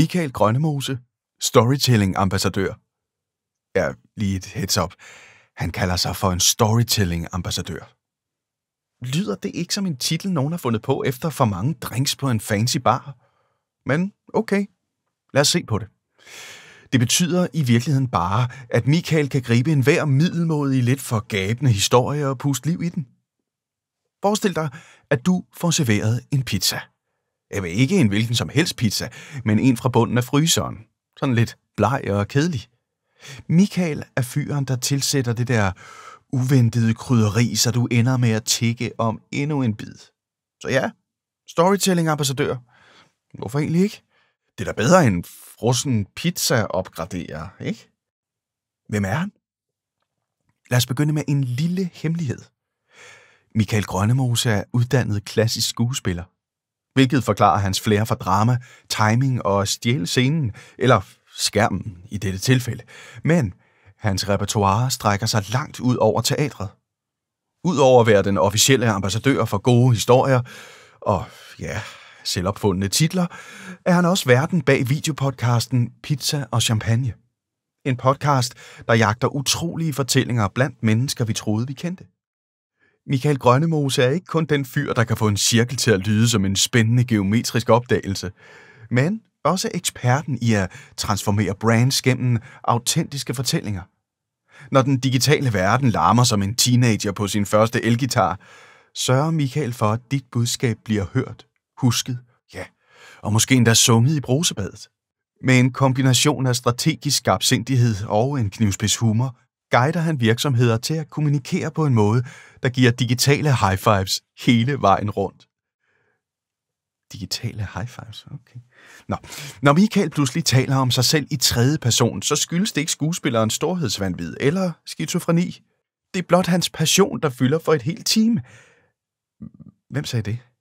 Michael Grønnemose, storytelling-ambassadør, ja, lige et heads up. Han kalder sig for en storytelling-ambassadør. Lyder det ikke som en titel, nogen har fundet på efter for mange drinks på en fancy bar? Men okay, lad os se på det. Det betyder i virkeligheden bare, at Michael kan gribe hver middelmåde i lidt for gabende historie og puste liv i den. Forestil dig, at du får serveret en pizza – Jamen ikke en hvilken som helst pizza, men en fra bunden af fryseren. Sådan lidt bleg og kedelig. Michael er fyren, der tilsætter det der uventede krydderi, så du ender med at tikke om endnu en bid. Så ja, storytelling-ambassadør. Hvorfor egentlig ikke? Det er da bedre end frossen pizza opgraderer, ikke? Hvem er han? Lad os begynde med en lille hemmelighed. Michael Grønnemose er uddannet klassisk skuespiller hvilket forklarer hans flere for drama, timing og stjæle scenen, eller skærmen i dette tilfælde. Men hans repertoire strækker sig langt ud over teatret. Udover at være den officielle ambassadør for gode historier, og ja, selvopfundne titler, er han også verden bag videopodcasten Pizza og Champagne. En podcast, der jagter utrolige fortællinger blandt mennesker, vi troede, vi kendte. Michael Grønnemose er ikke kun den fyr, der kan få en cirkel til at lyde som en spændende geometrisk opdagelse, men også eksperten i at transformere brands gennem autentiske fortællinger. Når den digitale verden larmer som en teenager på sin første elgitar, sørger Michael for, at dit budskab bliver hørt, husket, ja, og måske endda sunget i brusebadet. Med en kombination af strategisk skarpsindighed og en knivspids humor, guider han virksomheder til at kommunikere på en måde, der giver digitale high fives hele vejen rundt. Digitale high fives, okay. Nå. Når Michael pludselig taler om sig selv i tredje person, så skyldes det ikke skuespillerens storhedsvandvid eller skizofreni. Det er blot hans passion, der fylder for et helt team. Hvem sagde det?